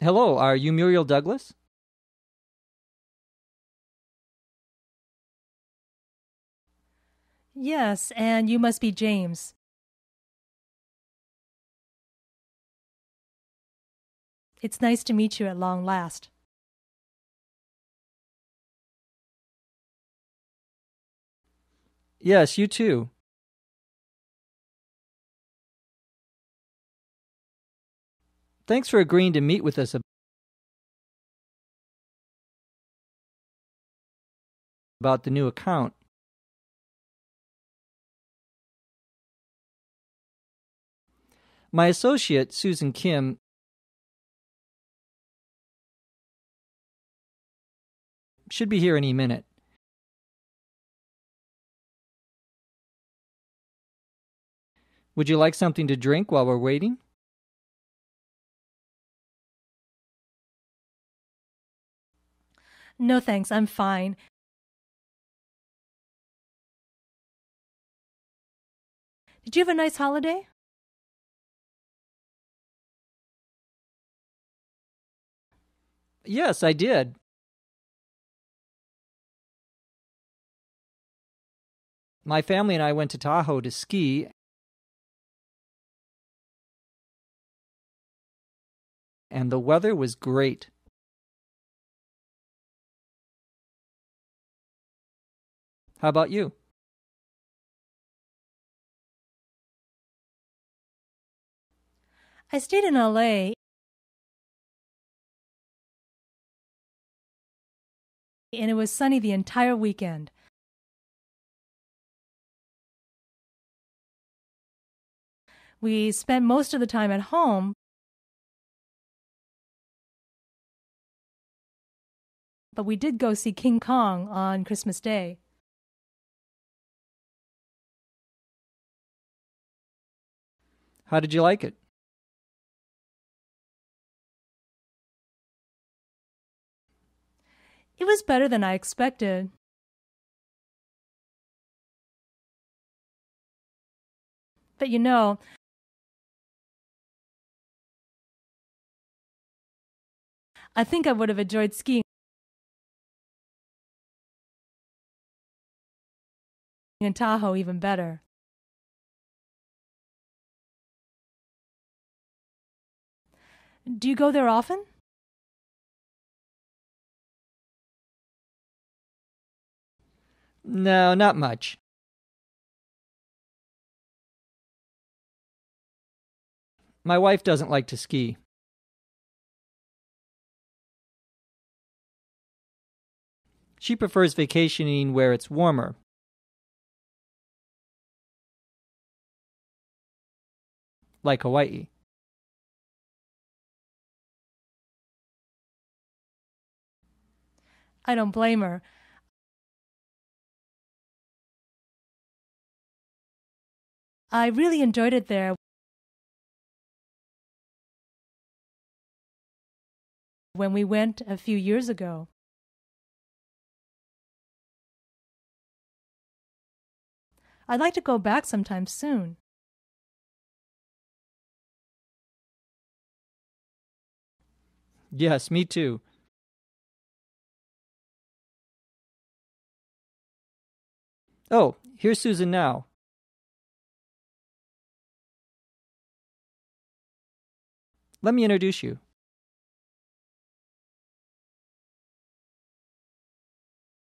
Hello, are you Muriel Douglas? Yes, and you must be James. It's nice to meet you at long last. Yes, you too. Thanks for agreeing to meet with us. About the new account. My associate, Susan Kim, should be here any minute. Would you like something to drink while we're waiting? No thanks, I'm fine. Did you have a nice holiday? Yes, I did. My family and I went to Tahoe to ski. And the weather was great. How about you? I stayed in LA and it was sunny the entire weekend. We spent most of the time at home, but we did go see King Kong on Christmas Day. How did you like it? It was better than I expected. But you know, I think I would have enjoyed skiing in Tahoe even better. Do you go there often? No, not much. My wife doesn't like to ski. She prefers vacationing where it's warmer. Like Hawaii. I don't blame her. I really enjoyed it there. When we went a few years ago, I'd like to go back sometime soon. Yes, me too. Oh, here's Susan now. Let me introduce you.